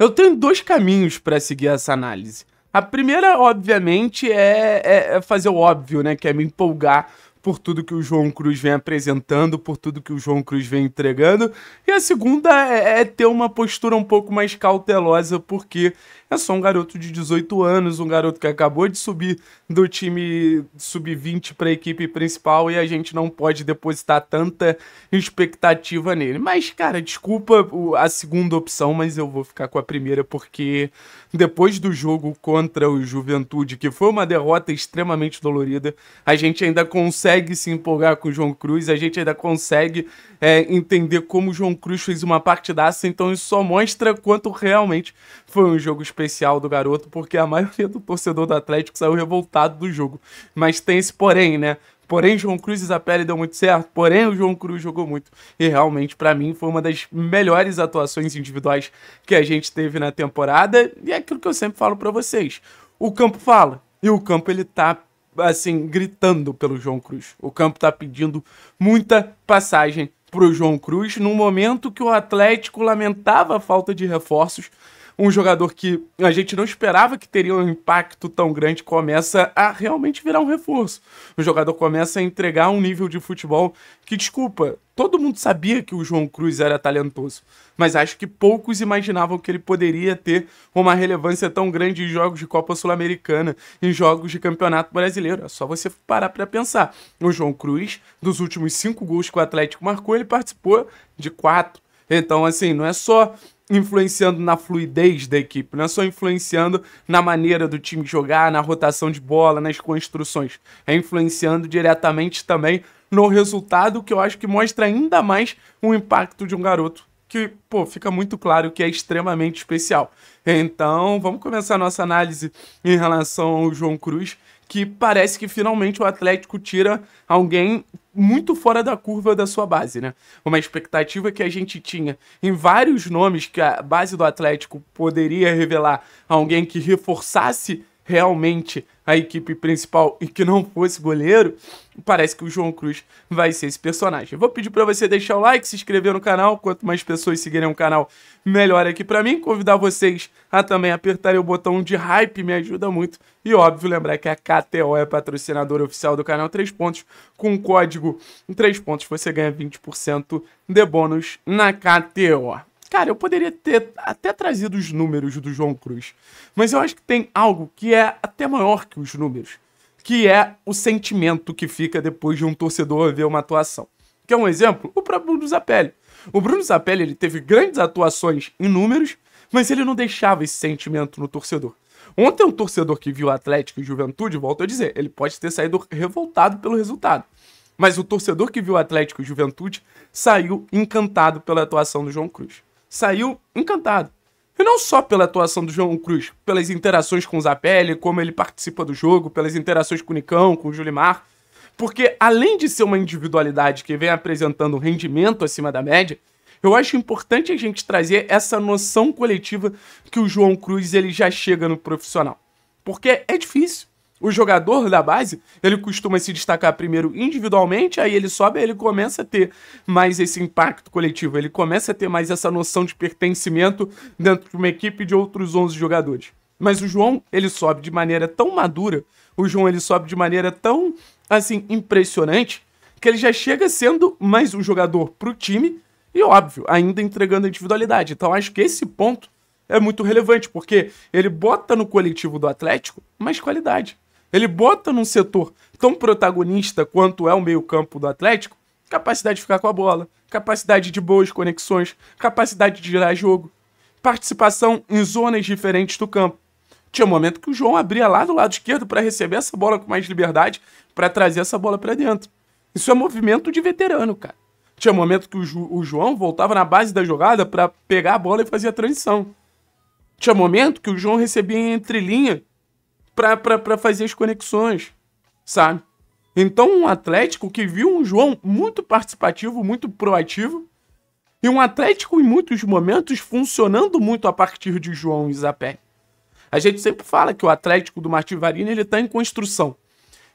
Eu tenho dois caminhos para seguir essa análise. A primeira, obviamente, é, é, é, fazer o óbvio, né? Que é me empolgar por tudo que o João Cruz vem apresentando, por tudo que o João Cruz vem entregando. E a segunda é, é, ter uma postura um pouco mais cautelosa, porque é só um garoto de 18 anos, um garoto que acabou de subir do time sub-20 para a equipe principal e a gente não pode depositar tanta expectativa nele. Mas, cara, desculpa a segunda opção, mas eu vou ficar com a primeira, porque depois do jogo contra o Juventude, que foi uma derrota extremamente dolorida, a gente ainda consegue consegue se empolgar com o João Cruz, a gente ainda consegue é, entender como o João Cruz fez uma partidaça, então isso só mostra quanto realmente foi um jogo especial do garoto, porque a maioria do torcedor do Atlético saiu revoltado do jogo. Mas tem esse porém, né? Porém, João Cruz e Zapelli deu muito certo. Porém, o João Cruz jogou muito. E realmente, para mim, foi uma das melhores atuações individuais que a gente teve na temporada. E é aquilo que eu sempre falo para vocês. O campo fala. E o campo, ele tá assim, gritando pelo João Cruz. O campo tá pedindo muita passagem pro João Cruz, num momento que o Atlético lamentava a falta de reforços um jogador que a gente não esperava que teria um impacto tão grande começa a realmente virar um reforço. O jogador começa a entregar um nível de futebol que, desculpa, todo mundo sabia que o João Cruz era talentoso, mas acho que poucos imaginavam que ele poderia ter uma relevância tão grande em jogos de Copa Sul-Americana, em jogos de Campeonato Brasileiro. É só você parar para pensar. O João Cruz, dos últimos cinco gols que o Atlético marcou, ele participou de quatro. Então, assim, não é só influenciando na fluidez da equipe, não é só influenciando na maneira do time jogar, na rotação de bola, nas construções, é influenciando diretamente também no resultado, que eu acho que mostra ainda mais o impacto de um garoto que, pô, fica muito claro que é extremamente especial. Então, vamos começar nossa análise em relação ao João Cruz, que parece que finalmente o Atlético tira alguém muito fora da curva da sua base, né? Uma expectativa que a gente tinha em vários nomes que a base do Atlético poderia revelar alguém que reforçasse realmente a equipe principal e que não fosse goleiro, parece que o João Cruz vai ser esse personagem. vou pedir para você deixar o like, se inscrever no canal, quanto mais pessoas seguirem o canal, melhor aqui para mim. Convidar vocês a também apertarem o botão de hype, me ajuda muito. E óbvio, lembrar que a KTO é patrocinadora oficial do canal 3 pontos, com o código 3 pontos você ganha 20% de bônus na KTO. Cara, eu poderia ter até trazido os números do João Cruz, mas eu acho que tem algo que é até maior que os números, que é o sentimento que fica depois de um torcedor ver uma atuação. Que é um exemplo? O próprio Bruno Zapelli. O Bruno Zapelli ele teve grandes atuações em números, mas ele não deixava esse sentimento no torcedor. Ontem, um torcedor que viu Atlético e Juventude, volto a dizer, ele pode ter saído revoltado pelo resultado. Mas o torcedor que viu Atlético e Juventude saiu encantado pela atuação do João Cruz saiu encantado. E não só pela atuação do João Cruz, pelas interações com o Zapelli, como ele participa do jogo, pelas interações com o Nicão, com o Julimar. Porque além de ser uma individualidade que vem apresentando um rendimento acima da média, eu acho importante a gente trazer essa noção coletiva que o João Cruz ele já chega no profissional. Porque é difícil. O jogador da base, ele costuma se destacar primeiro individualmente, aí ele sobe, ele começa a ter mais esse impacto coletivo, ele começa a ter mais essa noção de pertencimento dentro de uma equipe de outros 11 jogadores. Mas o João, ele sobe de maneira tão madura, o João ele sobe de maneira tão assim impressionante, que ele já chega sendo mais um jogador pro time e óbvio, ainda entregando individualidade. Então acho que esse ponto é muito relevante, porque ele bota no coletivo do Atlético mais qualidade. Ele bota num setor tão protagonista quanto é o meio-campo do Atlético capacidade de ficar com a bola, capacidade de boas conexões, capacidade de gerar jogo, participação em zonas diferentes do campo. Tinha um momento que o João abria lá do lado esquerdo para receber essa bola com mais liberdade, para trazer essa bola para dentro. Isso é movimento de veterano, cara. Tinha um momento que o, o João voltava na base da jogada para pegar a bola e fazer a transição. Tinha um momento que o João recebia em entrelinha para fazer as conexões, sabe? Então, um Atlético que viu um João muito participativo, muito proativo, e um Atlético em muitos momentos funcionando muito a partir de João e Zapé. A gente sempre fala que o Atlético do Martim Varini ele está em construção.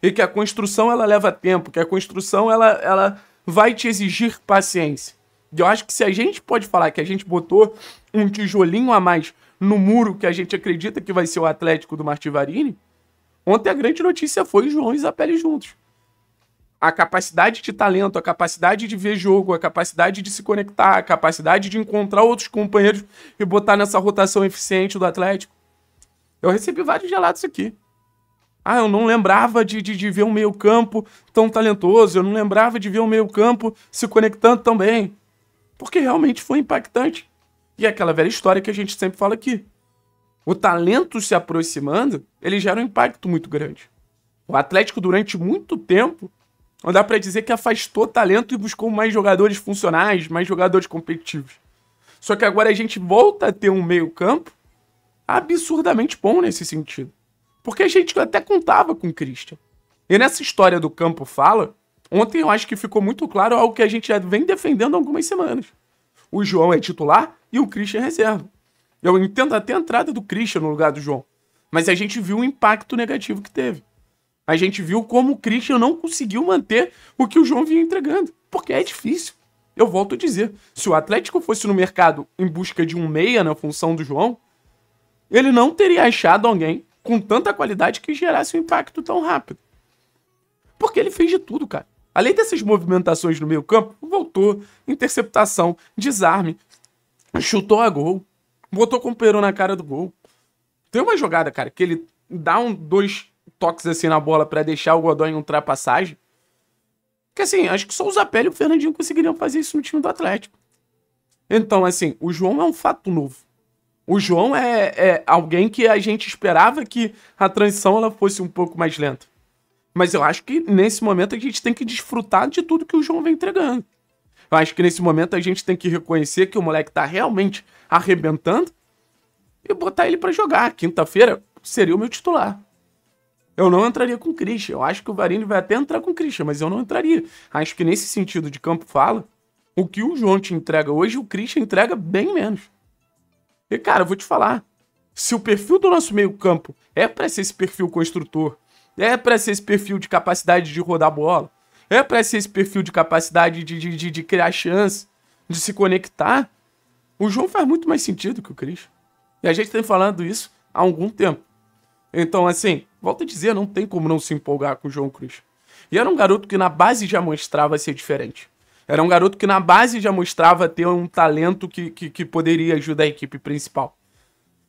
E que a construção ela leva tempo, que a construção ela, ela vai te exigir paciência. E eu acho que se a gente pode falar que a gente botou um tijolinho a mais no muro que a gente acredita que vai ser o Atlético do Martivarini, ontem a grande notícia foi João e Zapelli juntos. A capacidade de talento, a capacidade de ver jogo, a capacidade de se conectar, a capacidade de encontrar outros companheiros e botar nessa rotação eficiente do Atlético. Eu recebi vários relatos aqui. Ah, eu não lembrava de, de, de ver um meio-campo tão talentoso, eu não lembrava de ver um meio-campo se conectando tão bem. Porque realmente foi impactante. E aquela velha história que a gente sempre fala aqui. O talento se aproximando, ele gera um impacto muito grande. O Atlético, durante muito tempo, não dá para dizer que afastou talento e buscou mais jogadores funcionais, mais jogadores competitivos. Só que agora a gente volta a ter um meio-campo absurdamente bom nesse sentido. Porque a gente até contava com o Christian. E nessa história do campo fala, ontem eu acho que ficou muito claro algo que a gente já vem defendendo há algumas semanas. O João é titular e o Christian é reserva. Eu entendo até a entrada do Christian no lugar do João. Mas a gente viu o impacto negativo que teve. A gente viu como o Christian não conseguiu manter o que o João vinha entregando. Porque é difícil. Eu volto a dizer: se o Atlético fosse no mercado em busca de um meia na função do João, ele não teria achado alguém com tanta qualidade que gerasse um impacto tão rápido. Porque ele fez de tudo, cara. Além dessas movimentações no meio campo, voltou, interceptação, desarme, chutou a gol, botou com o Peru na cara do gol. Tem uma jogada, cara, que ele dá um, dois toques assim na bola para deixar o Godoy em ultrapassagem. Que assim, acho que só o Zapelli e o Fernandinho conseguiriam fazer isso no time do Atlético. Então, assim, o João é um fato novo. O João é, é alguém que a gente esperava que a transição ela fosse um pouco mais lenta. Mas eu acho que nesse momento a gente tem que desfrutar de tudo que o João vem entregando. Eu acho que nesse momento a gente tem que reconhecer que o moleque tá realmente arrebentando e botar ele para jogar. Quinta-feira seria o meu titular. Eu não entraria com o Christian. Eu acho que o Varini vai até entrar com o Christian, mas eu não entraria. Acho que nesse sentido de campo fala, o que o João te entrega hoje, o Christian entrega bem menos. E, cara, eu vou te falar. Se o perfil do nosso meio-campo é para ser esse perfil construtor, é para ser esse perfil de capacidade de rodar bola, é para ser esse perfil de capacidade de, de, de, de, criar chance, de se conectar. O João faz muito mais sentido que o Cris. E a gente tem falando isso há algum tempo. Então, assim, volto a dizer, não tem como não se empolgar com o João Cruz. E era um garoto que na base já mostrava ser diferente. Era um garoto que na base já mostrava ter um talento que, que, que poderia ajudar a equipe principal.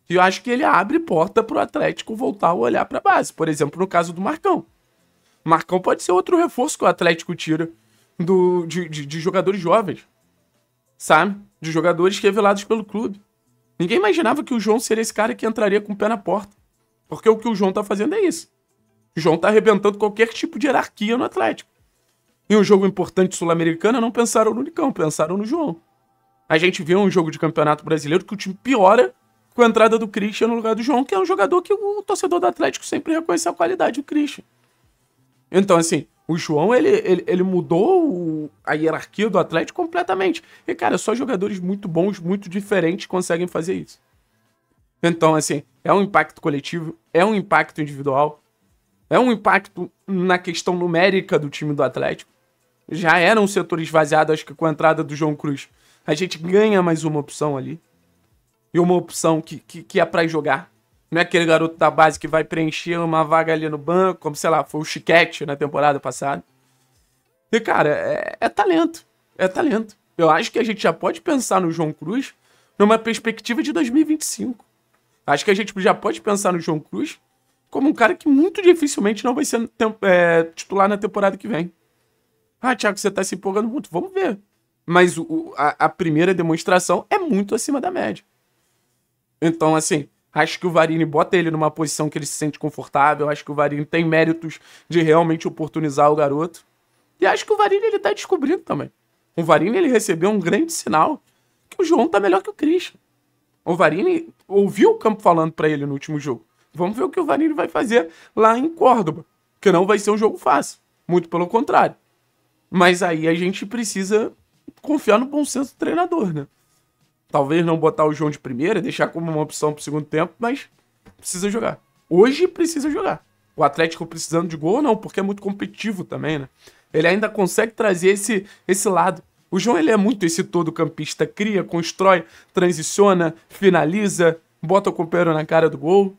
E eu acho que ele abre porta para o Atlético voltar a olhar para a base. Por exemplo, no caso do Marcão. Marcão pode ser outro reforço que o Atlético tira do, de, de, de jogadores jovens. Sabe? De jogadores revelados pelo clube. Ninguém imaginava que o João seria esse cara que entraria com o pé na porta. Porque o que o João tá fazendo é isso. O João tá arrebentando qualquer tipo de hierarquia no Atlético. Em um jogo importante sul-americano, é não pensaram no Unicão, pensaram no João. A gente vê um jogo de campeonato brasileiro que o time piora com a entrada do Christian no lugar do João, que é um jogador que o torcedor do Atlético sempre reconhece a qualidade do Christian. Então, assim, o João, ele, ele, ele mudou o, a hierarquia do Atlético completamente. E, cara, só jogadores muito bons, muito diferentes conseguem fazer isso. Então, assim, é um impacto coletivo, é um impacto individual, é um impacto na questão numérica do time do Atlético. Já era um setor esvaziado, acho que com a entrada do João Cruz, a gente ganha mais uma opção ali. E uma opção que, que, que é para jogar. Não é aquele garoto da base que vai preencher uma vaga ali no banco, como, sei lá, foi o Chiquete na temporada passada. E, cara, é, é talento. É talento. Eu acho que a gente já pode pensar no João Cruz numa perspectiva de 2025. Acho que a gente já pode pensar no João Cruz como um cara que muito dificilmente não vai ser é, titular na temporada que vem. Ah, Thiago, você tá se empolgando muito. Vamos ver. Mas o, a, a, primeira demonstração é muito acima da média. Então, assim, Acho que o Varini bota ele numa posição que ele se sente confortável. Acho que o Varini tem méritos de realmente oportunizar o garoto. E acho que o Varini ele tá descobrindo também. O Varini ele recebeu um grande sinal que o João tá melhor que o Christian. O Varini ouviu o campo falando para ele no último jogo. Vamos ver o que o Varini vai fazer lá em Córdoba, que não vai ser um jogo fácil, muito pelo contrário. Mas aí a gente precisa confiar no bom senso do treinador, né? Talvez não botar o João de primeira, deixar como uma opção pro segundo tempo, mas precisa jogar. Hoje precisa jogar. O Atlético precisando de gol, não, porque é muito competitivo também, né? Ele ainda consegue trazer esse, esse lado. O João ele é muito esse todo campista, cria, constrói, transiciona, finaliza, bota o companheiro na cara do gol.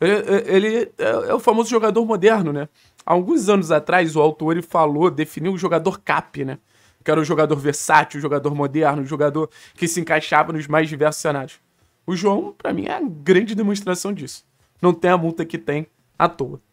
Ele, ele é, é o famoso jogador moderno, né? Há alguns anos atrás, o autor falou, definiu o jogador cap, né? que era o jogador versátil, o jogador moderno, o jogador que se encaixava nos mais diversos cenários. O João, para mim, é a grande demonstração disso. Não tem a multa que tem à toa.